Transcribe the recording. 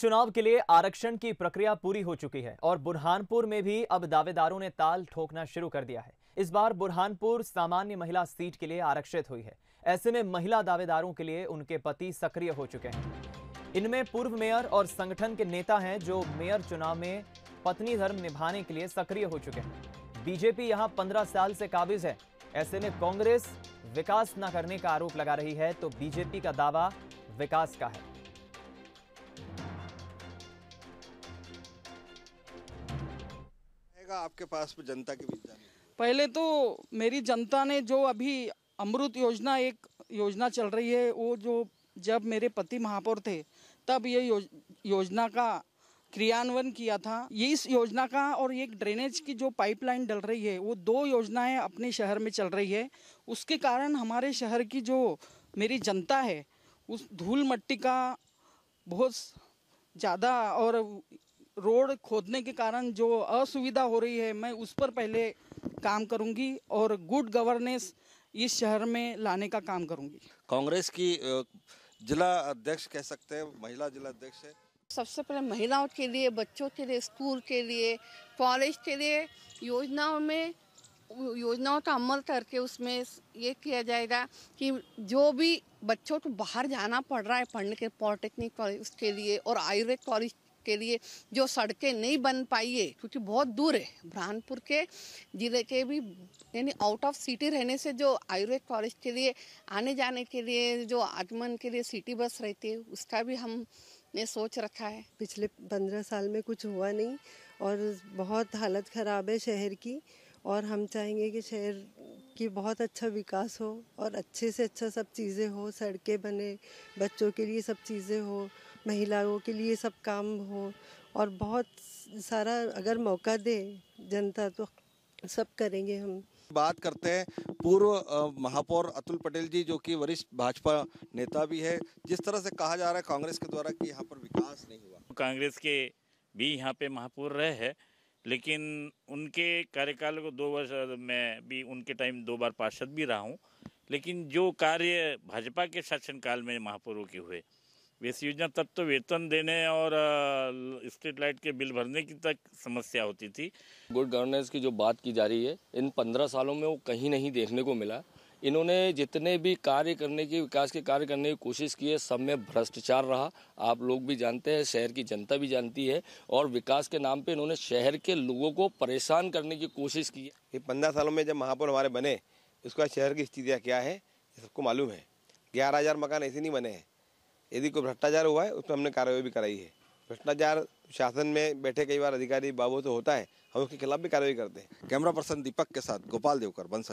चुनाव के लिए आरक्षण की प्रक्रिया पूरी हो चुकी है और बुरहानपुर में भी अब दावेदारों ने ताल ठोकना शुरू कर दिया है इस बार बुरहानपुर सामान्य महिला सीट के लिए आरक्षित हुई है ऐसे में महिला दावेदारों के लिए उनके पति सक्रिय हो चुके हैं इनमें पूर्व मेयर और संगठन के नेता हैं जो मेयर चुनाव में पत्नी धर्म निभाने के लिए सक्रिय हो चुके हैं बीजेपी यहाँ पंद्रह साल से काबिज है ऐसे में कांग्रेस विकास न करने का आरोप लगा रही है तो बीजेपी का दावा विकास का है लगेगा आपके पास जनता के बीच पहले तो मेरी जनता ने जो अभी अमृत योजना एक योजना चल रही है वो जो जब मेरे पति महापौर थे तब ये यो, योजना का क्रियान्वयन किया था ये इस योजना का और एक ड्रेनेज की जो पाइपलाइन डल रही है वो दो योजनाएं अपने शहर में चल रही है उसके कारण हमारे शहर की जो मेरी जनता है उस धूल मट्टी का बहुत ज़्यादा और रोड खोदने के कारण जो असुविधा हो रही है मैं उस पर पहले काम करूंगी और गुड गवर्नेंस इस शहर में लाने का काम करूंगी कांग्रेस की जिला अध्यक्ष कह सकते हैं महिला जिला अध्यक्ष है सबसे पहले महिलाओं के लिए बच्चों के लिए स्कूल के लिए कॉलेज के लिए योजनाओं में योजनाओं का अमल करके उसमें ये किया जाएगा कि जो भी बच्चों को बाहर जाना पड़ रहा है पढ़ने के पॉलिटेक्निक कॉलेज उसके लिए और आयुर्वेद कॉलेज के लिए जो सड़कें नहीं बन पाई है क्योंकि बहुत दूर है बुरहानपुर के ज़िले के भी यानी आउट ऑफ सिटी रहने से जो आयुर्वेद कॉलेज के लिए आने जाने के लिए जो आगमन के लिए सिटी बस रहती है उसका भी हम ने सोच रखा है पिछले पंद्रह साल में कुछ हुआ नहीं और बहुत हालत ख़राब है शहर की और हम चाहेंगे कि शहर कि बहुत अच्छा विकास हो और अच्छे से अच्छा सब चीज़ें हो सड़कें बने बच्चों के लिए सब चीज़ें हो महिलाओं के लिए सब काम हो और बहुत सारा अगर मौका दे जनता तो सब करेंगे हम बात करते हैं पूर्व महापौर अतुल पटेल जी जो कि वरिष्ठ भाजपा नेता भी है जिस तरह से कहा जा रहा है कांग्रेस के द्वारा कि यहाँ पर विकास नहीं हुआ कांग्रेस के भी यहाँ पे महापौर रहे हैं लेकिन उनके कार्यकाल को दो वर्ष मैं भी उनके टाइम दो बार पार्षद भी रहा हूँ लेकिन जो कार्य भाजपा के शासनकाल में महापौरों के हुए वेस योजना तब तो वेतन देने और स्ट्रीट लाइट के बिल भरने की तक समस्या होती थी गुड गवर्नेंस की जो बात की जा रही है इन पंद्रह सालों में वो कहीं नहीं देखने को मिला इन्होंने जितने भी कार्य करने की विकास के कार्य करने की कोशिश की है सब में भ्रष्टाचार रहा आप लोग भी जानते हैं शहर की जनता भी जानती है और विकास के नाम पे इन्होंने शहर के लोगों को परेशान करने की कोशिश की है पंद्रह सालों में जब महापौर हमारे बने उसका शहर की स्थितियाँ क्या है सबको मालूम है ग्यारह हज़ार मकान ऐसे नहीं बने हैं यदि कोई भ्रष्टाचार हुआ है उस पर हमने कार्रवाई भी कराई है भ्रष्टाचार शासन में बैठे कई बार अधिकारी बाबू तो होता है हम उसके खिलाफ भी कार्रवाई करते हैं कैमरा पर्सन दीपक के साथ गोपाल देवकर बंसल